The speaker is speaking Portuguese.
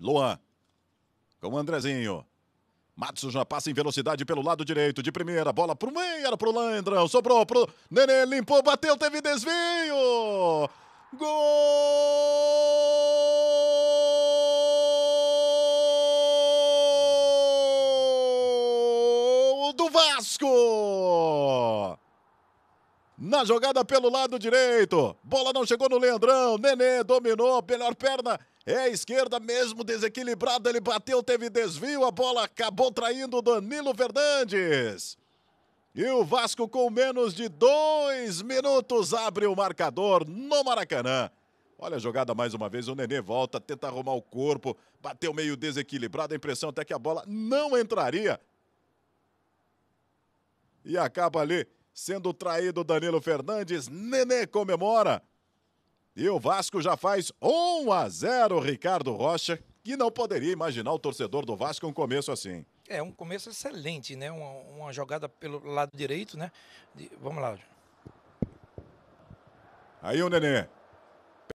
Luan. Com o Andrezinho. Matos já passa em velocidade pelo lado direito, de primeira, bola pro meio, era pro Landrão, sobrou pro Nenê, limpou, bateu, teve desvio! Gol do Vasco! Na jogada pelo lado direito, bola não chegou no Leandrão, Nenê dominou, melhor perna, é a esquerda mesmo desequilibrada, ele bateu, teve desvio, a bola acabou traindo Danilo Fernandes. E o Vasco, com menos de dois minutos, abre o marcador no Maracanã. Olha a jogada mais uma vez, o Nenê volta, tenta arrumar o corpo, bateu meio desequilibrado, a impressão até que a bola não entraria. E acaba ali sendo traído Danilo Fernandes, Nenê comemora. E o Vasco já faz 1 a 0 Ricardo Rocha, que não poderia imaginar o torcedor do Vasco um começo assim. É, um começo excelente, né? Uma, uma jogada pelo lado direito, né? De, vamos lá. Aí o Nenê.